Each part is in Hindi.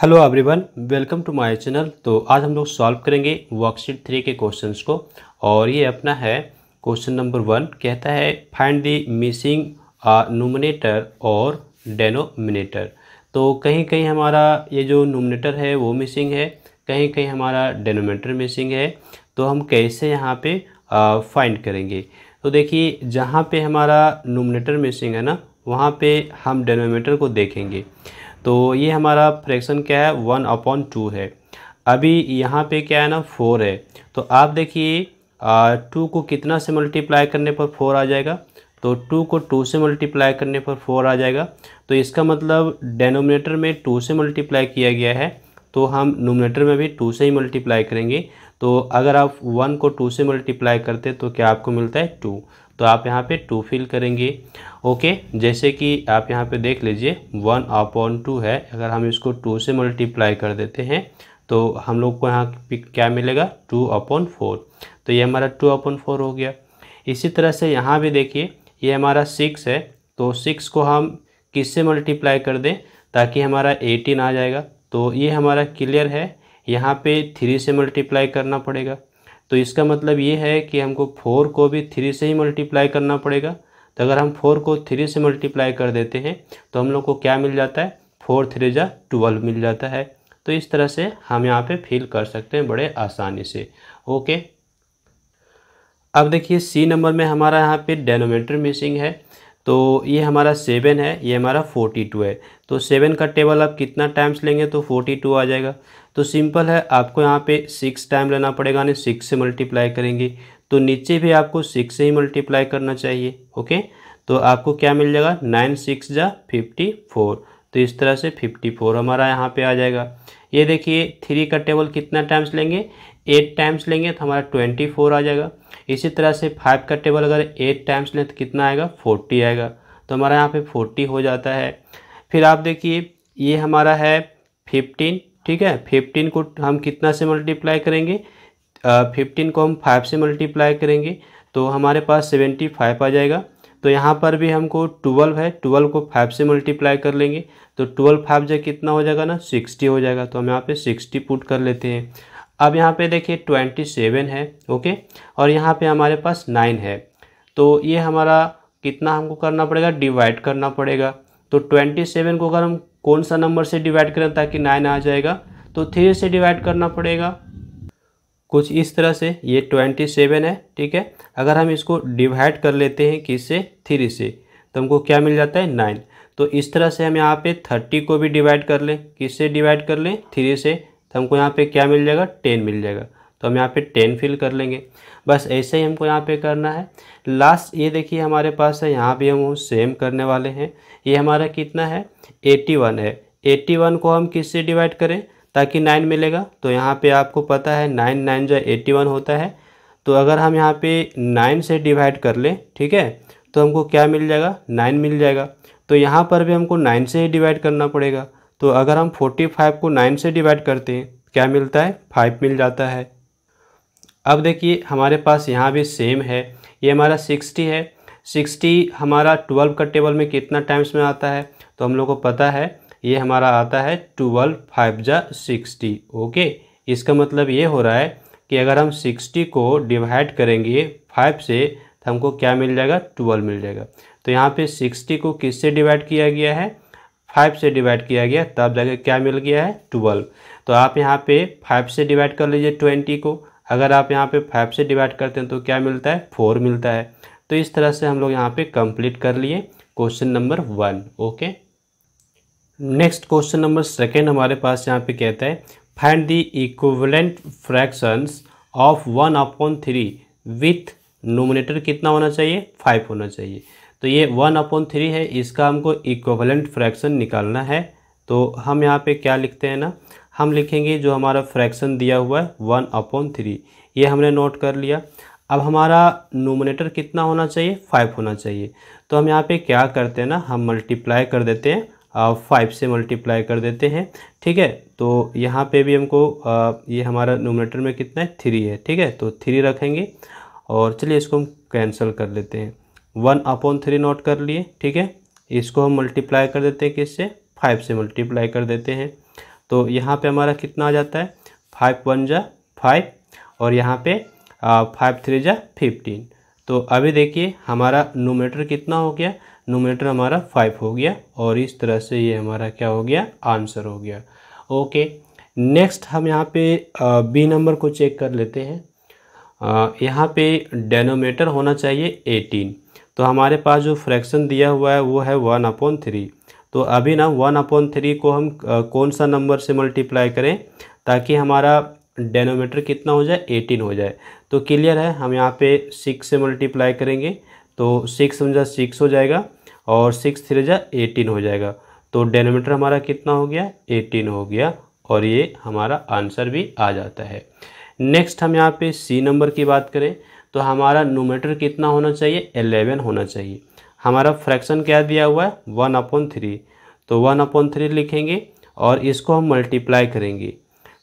hello everyone welcome to my channel तो आज हम लोग सॉल्व करेंगे वर्कशीट थ्री के क्वेश्चंस को और ये अपना है क्वेश्चन नंबर वन कहता है फाइंड द मिसिंग नोमिनेटर और डेनोमिनेटर तो कहीं कहीं हमारा ये जो नोमिनेटर है वो मिसिंग है कहीं कहीं हमारा डेनोमिनेटर मिसिंग है तो हम कैसे यहाँ पे फाइंड uh, करेंगे तो देखिए जहाँ पर हमारा नोमिनेटर मिसिंग है ना वहाँ पर हम डेनोमीटर को देखेंगे तो ये हमारा फ्रैक्शन क्या है वन अपॉन टू है अभी यहाँ पे क्या है ना फोर है तो आप देखिए टू को कितना से मल्टीप्लाई करने पर फोर आ जाएगा तो टू को टू से मल्टीप्लाई करने पर फोर आ जाएगा तो इसका मतलब डेनोमिनेटर में टू से मल्टीप्लाई किया गया है तो हम नोमिनेटर में भी टू से ही मल्टीप्लाई करेंगे तो अगर आप वन को टू से मल्टीप्लाई करते तो क्या आपको मिलता है टू तो आप यहाँ पे टू फिल करेंगे ओके जैसे कि आप यहाँ पे देख लीजिए वन अपॉन टू है अगर हम इसको टू से मल्टीप्लाई कर देते हैं तो हम लोग को यहाँ पे क्या मिलेगा टू अपॉन फोर तो ये हमारा टू अपॉन फोर हो गया इसी तरह से यहाँ भी देखिए ये हमारा सिक्स है तो सिक्स को हम किस से मल्टीप्लाई कर दें ताकि हमारा एटीन आ जाएगा तो ये हमारा क्लियर है यहाँ पे थ्री से मल्टीप्लाई करना पड़ेगा तो इसका मतलब ये है कि हमको फोर को भी थ्री से ही मल्टीप्लाई करना पड़ेगा तो अगर हम फोर को थ्री से मल्टीप्लाई कर देते हैं तो हम लोग को क्या मिल जाता है फोर थ्री जा ट्वेल्व मिल जाता है तो इस तरह से हम यहाँ पे फिल कर सकते हैं बड़े आसानी से ओके अब देखिए सी नंबर में हमारा यहाँ पे डेनोमीटर मिसिंग है तो ये हमारा सेवन है ये हमारा फोर्टी टू है तो सेवन का टेबल आप कितना टाइम्स लेंगे तो फोर्टी टू आ जाएगा तो सिंपल है आपको यहाँ पे सिक्स टाइम लेना पड़ेगा यानी सिक्स से मल्टीप्लाई करेंगे तो नीचे भी आपको सिक्स से ही मल्टीप्लाई करना चाहिए ओके तो आपको क्या मिल जाएगा नाइन सिक्स जा फिफ्टी फोर तो इस तरह से फिफ्टी फोर हमारा यहाँ पे आ जाएगा ये देखिए थ्री का टेबल कितना टाइम्स लेंगे एट टाइम्स लेंगे तो हमारा ट्वेंटी फोर आ जाएगा इसी तरह से फाइव का टेबल अगर एट टाइम्स लें तो कितना आएगा फोर्टी आएगा तो हमारा यहाँ पे फोर्टी हो जाता है फिर आप देखिए ये हमारा है फिफ्टीन ठीक है फिफ्टीन को हम कितना से मल्टीप्लाई करेंगे फिफ्टीन को हम फाइव से मल्टीप्लाई करेंगे तो हमारे पास सेवेंटी फाइव आ जाएगा तो यहाँ पर भी हमको ट्वेल्व है ट्वेल्व को फाइव से मल्टीप्लाई कर लेंगे तो ट्वेल्व फाइव जो कितना हो जाएगा ना सिक्सटी हो जाएगा तो हम यहाँ पे सिक्सटी पुट कर लेते हैं अब यहाँ पे देखिए ट्वेंटी सेवन है ओके और यहाँ पे हमारे पास नाइन है तो ये हमारा कितना हमको करना पड़ेगा डिवाइड करना पड़ेगा तो ट्वेंटी सेवन को अगर हम कौन सा नंबर से डिवाइड करें ताकि नाइन आ जाएगा तो थ्री से डिवाइड करना पड़ेगा कुछ इस तरह से ये ट्वेंटी सेवन है ठीक है अगर हम इसको डिवाइड कर लेते हैं किस से थ्री से तो हमको क्या मिल जाता है नाइन तो इस तरह से हम यहाँ पे थर्टी को भी डिवाइड कर लें किससे डिवाइड कर लें थ्री से तो हमको यहाँ पे क्या मिल जाएगा टेन मिल जाएगा तो हम यहाँ पे टेन फिल कर लेंगे बस ऐसे ही हमको यहाँ पे करना है लास्ट ये देखिए हमारे पास है यहाँ भी हम सेम करने वाले हैं ये हमारा कितना है एट्टी वन है एट्टी वन को हम से डिवाइड करें ताकि नाइन मिलेगा तो यहाँ पे आपको पता है नाइन नाइन जो एट्टी वन होता है तो अगर हम यहाँ पे नाइन से डिवाइड कर लें ठीक है तो हमको क्या मिल जाएगा नाइन मिल जाएगा तो यहाँ पर भी हमको नाइन से ही डिवाइड करना पड़ेगा तो अगर हम फोर्टी फाइव को नाइन से डिवाइड करते हैं तो क्या मिलता है फाइव मिल जाता है अब देखिए हमारे पास यहाँ भी सेम है ये हमारा सिक्सटी है सिक्सटी हमारा ट्वेल्व का टेबल में कितना टाइम्स में आता है तो हम लोग को पता है ये हमारा आता है ट्वेल्व फाइव जा सिक्सटी ओके इसका मतलब ये हो रहा है कि अगर हम सिक्सटी को डिवाइड करेंगे फाइव से तो हमको क्या मिल जाएगा ट्वेल्व मिल जाएगा तो यहाँ पे सिक्सटी को किससे डिवाइड किया गया है फाइव से डिवाइड किया गया तब जाके क्या मिल गया है ट्वेल्व तो आप यहाँ पे फाइव से डिवाइड कर लीजिए ट्वेंटी को अगर आप यहाँ पे फाइव से डिवाइड करते हैं तो क्या मिलता है फोर मिलता है तो इस तरह से हम लोग यहाँ पे कंप्लीट कर लिए question number one okay next question number second हमारे पास यहाँ पे कहता है find the equivalent fractions of one upon three with numerator कितना होना चाहिए फाइव होना चाहिए तो ये वन अपॉन थ्री है इसका हमको इक्वलेंट फ्रैक्शन निकालना है तो हम यहाँ पे क्या लिखते हैं ना हम लिखेंगे जो हमारा फ्रैक्शन दिया हुआ है वन अपॉन थ्री ये हमने नोट कर लिया अब हमारा नोमिनेटर कितना होना चाहिए फाइव होना चाहिए तो हम यहाँ पे क्या करते हैं ना हम मल्टीप्लाई कर देते हैं फाइव से मल्टीप्लाई कर देते हैं ठीक है तो यहाँ पे भी हमको आ, ये हमारा नोमिनेटर में कितना है थ्री है ठीक है तो थ्री रखेंगे और चलिए इसको हम कैंसिल कर लेते हैं वन अपॉन थ्री नोट कर लिए ठीक है इसको हम मल्टीप्लाई कर देते हैं किससे फाइव से मल्टीप्लाई कर देते हैं तो यहाँ पे हमारा कितना आ जाता है फाइव वन जा फाइव और यहाँ पे फाइव थ्री जा फिफ्टीन तो अभी देखिए हमारा नोमीटर कितना हो गया नोमीटर हमारा फाइव हो गया और इस तरह से ये हमारा क्या हो गया आंसर हो गया ओके नेक्स्ट हम यहाँ पे बी नंबर को चेक कर लेते हैं यहाँ पे डेनोमीटर होना चाहिए एटीन तो हमारे पास जो फ्रैक्शन दिया हुआ है वो है वन अपॉन थ्री तो अभी ना वन अपॉन थ्री को हम कौन सा नंबर से मल्टीप्लाई करें ताकि हमारा डेनोमीटर कितना हो जाए एटीन हो जाए तो क्लियर है हम यहाँ पे सिक्स से मल्टीप्लाई करेंगे तो सिक्स समझा सिक्स हो जाएगा और सिक्स थ्री जा एटीन हो जाएगा तो डेनोमीटर हमारा कितना हो गया एटीन हो गया और ये हमारा आंसर भी आ जाता है नेक्स्ट हम यहाँ पे सी नंबर की बात करें तो हमारा नोमीटर कितना होना चाहिए एलेवन होना चाहिए हमारा फ्रैक्शन क्या दिया हुआ है वन अपॉन थ्री तो वन अपॉन थ्री लिखेंगे और इसको हम मल्टीप्लाई करेंगे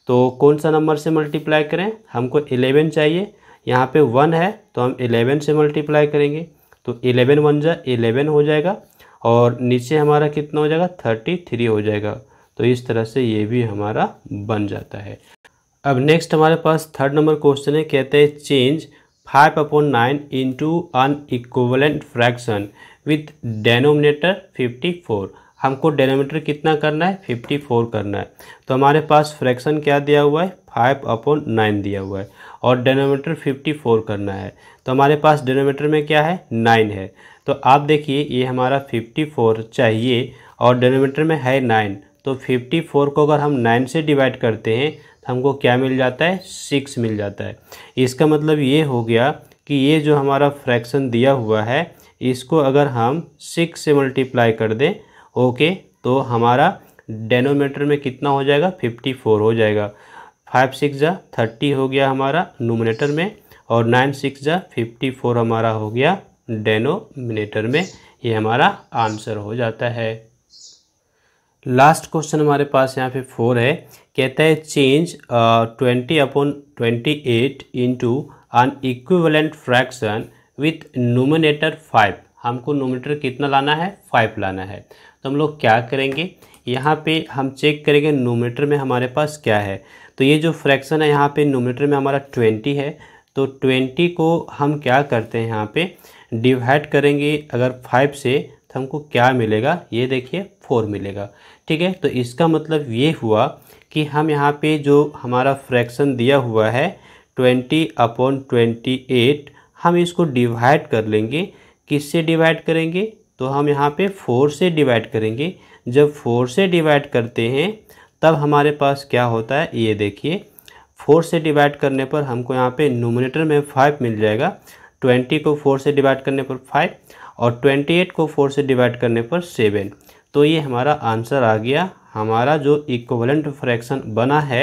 तो कौन सा नंबर से मल्टीप्लाई करें हमको एलेवन चाहिए यहाँ पे वन है तो हम एलेवन से मल्टीप्लाई करेंगे तो एलेवन वन जा एलेवन हो जाएगा और नीचे हमारा कितना हो जाएगा थर्टी थ्री हो जाएगा तो इस तरह से ये भी हमारा बन जाता है अब नेक्स्ट हमारे पास थर्ड नंबर क्वेश्चन है कहते हैं change 5 upon 9 into an equivalent fraction with denominator 54 हमको डेनोमीटर कितना करना है 54 करना है तो हमारे पास फ्रैक्शन क्या दिया हुआ है 5 अपॉन नाइन दिया हुआ है और डेनोमीटर 54 करना है तो हमारे पास डेनोमीटर में क्या है 9 है तो आप देखिए ये हमारा 54 चाहिए और डेनोमीटर में है 9 तो 54 को अगर हम 9 से डिवाइड करते हैं हमको क्या मिल जाता है सिक्स मिल जाता है इसका मतलब ये हो गया कि ये जो हमारा फ्रैक्शन दिया हुआ है इसको अगर हम सिक्स से मल्टीप्लाई कर दें ओके तो हमारा डेनोमीटर में कितना हो जाएगा फिफ्टी फोर हो जाएगा फाइव सिक्स जा थर्टी हो गया हमारा नोमिनेटर में और नाइन सिक्स जा फिफ्टी फोर हमारा हो गया डेनोमिनेटर में ये हमारा आंसर हो जाता है लास्ट क्वेश्चन हमारे पास यहाँ पे फोर है कहता है change twenty upon twenty eight into an equivalent fraction with numerator five हमको नोमिनेटर कितना लाना है फाइव लाना है तो हम लोग क्या करेंगे यहाँ पे हम चेक करेंगे नोमिनेटर में हमारे पास क्या है तो ये जो फ्रैक्शन है यहाँ पे नोमिनेटर में हमारा ट्वेंटी है तो ट्वेंटी को हम क्या करते हैं यहाँ पे डिवाइड करेंगे अगर फाइव से तो हमको क्या मिलेगा ये देखिए फोर मिलेगा ठीक है तो इसका मतलब ये हुआ कि हम यहाँ पे जो हमारा फ्रैक्शन दिया हुआ है ट्वेंटी अपॉन ट्वेंटी एट हम इसको डिवाइड कर लेंगे किससे डिवाइड करेंगे तो हम यहाँ पे फोर से डिवाइड करेंगे जब फोर से डिवाइड करते हैं तब हमारे पास क्या होता है ये देखिए फोर से डिवाइड करने पर हमको यहाँ पे नोमिनेटर में फाइव मिल जाएगा ट्वेंटी को फोर से डिवाइड करने पर फाइव और ट्वेंटी एट को फोर से डिवाइड करने पर सेवन तो ये हमारा आंसर आ गया हमारा जो इक्वलेंट फ्रैक्शन बना है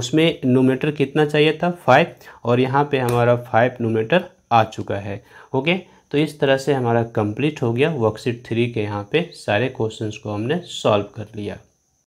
उसमें नोमीटर कितना चाहिए था फाइव और यहाँ पे हमारा फाइव नोमीटर आ चुका है ओके तो इस तरह से हमारा कंप्लीट हो गया वर्कशीट थ्री के यहाँ पे सारे क्वेश्चंस को हमने सॉल्व कर लिया